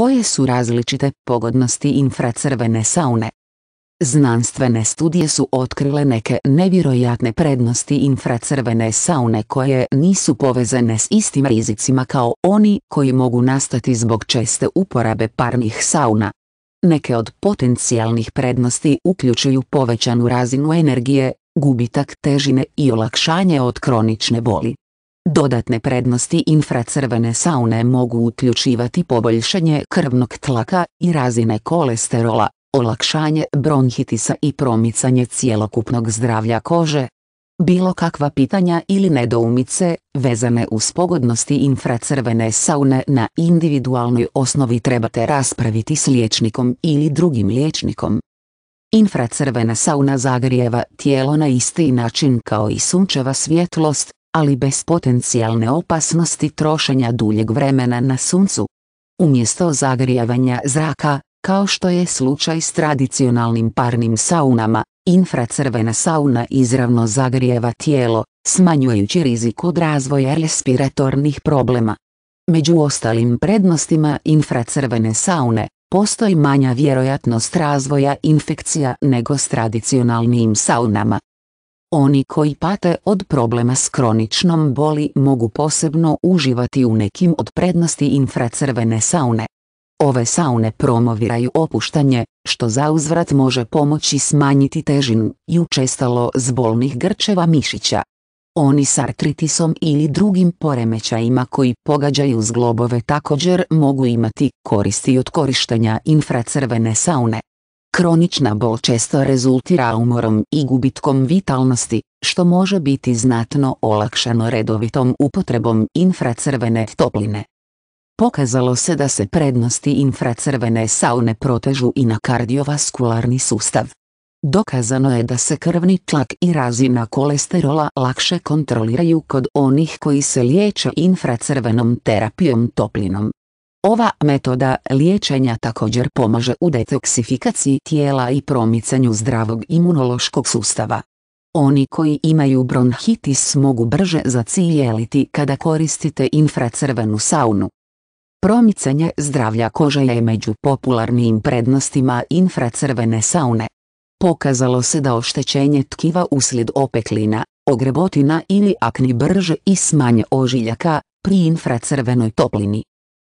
koje su različite pogodnosti infracrvene saune. Znanstvene studije su otkrile neke nevjerojatne prednosti infracrvene saune koje nisu povezane s istim rizicima kao oni koji mogu nastati zbog česte uporabe parnih sauna. Neke od potencijalnih prednosti uključuju povećanu razinu energije, gubitak težine i olakšanje od kronične boli. Dodatne prednosti infracrvene saune mogu uključivati poboljšanje krvnog tlaka i razine kolesterola, olakšanje bronhitisa i promicanje cjelokupnog zdravlja kože. Bilo kakva pitanja ili nedoumice vezane uz pogodnosti infracrvene saune na individualnoj osnovi trebate raspraviti s liječnikom ili drugim liječnikom. Infracrvena sauna zagrijeva tijelo na isti način kao i sunčeva svjetlost, ali bez potencijalne opasnosti trošenja duljeg vremena na suncu. Umjesto zagrijavanja zraka, kao što je slučaj s tradicionalnim parnim saunama, infracrvena sauna izravno zagrijeva tijelo, smanjujući rizik od razvoja respiratornih problema. Među ostalim prednostima infracrvene saune, postoji manja vjerojatnost razvoja infekcija nego s tradicionalnim saunama. Oni koji pate od problema s kroničnom boli mogu posebno uživati u nekim od prednosti infracrvene saune. Ove saune promoviraju opuštanje, što zauzvrat može pomoći smanjiti težinu i učestalo zbolnih grčeva mišića. Oni s artritisom ili drugim poremećajima koji pogađaju zglobove također mogu imati koristi od korištenja infracrvene saune. Kronična bol često rezultira umorom i gubitkom vitalnosti, što može biti znatno olakšano redovitom upotrebom infracrvene topline. Pokazalo se da se prednosti infracrvene saune protežu i na kardiovaskularni sustav. Dokazano je da se krvni tlak i razina kolesterola lakše kontroliraju kod onih koji se liječe infracrvenom terapijom toplinom. Ova metoda liječenja također pomaže u detoksifikaciji tijela i promicanju zdravog imunološkog sustava. Oni koji imaju bronhitis mogu brže zacijeliti kada koristite infracrvenu saunu. Promicanje zdravlja kože je među popularnim prednostima infracrvene saune. Pokazalo se da oštećenje tkiva uslijed opeklina, ogrebotina ili akni brže i smanje ožiljaka pri infracrvenoj toplini.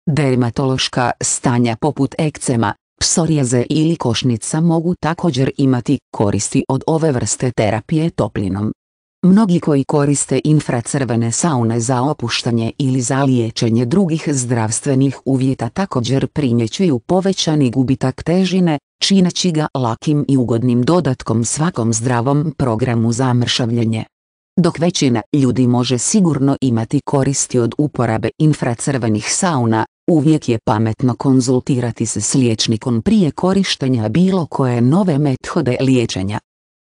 Dermatološka stanja poput ekcema, psorijeze ili košnica mogu također imati koristi od ove vrste terapije toplinom. Mnogi koji koriste infracrvene saune za opuštanje ili za liječenje drugih zdravstvenih uvjeta također primjećuju povećani gubitak težine, čineći ga lakim i ugodnim dodatkom svakom zdravom programu za mršavljenje. Dok većina ljudi može sigurno imati koristi od uporabe infracrvenih sauna, Uvijek je pametno konzultirati se s liječnikom prije korištenja bilo koje nove methode liječenja.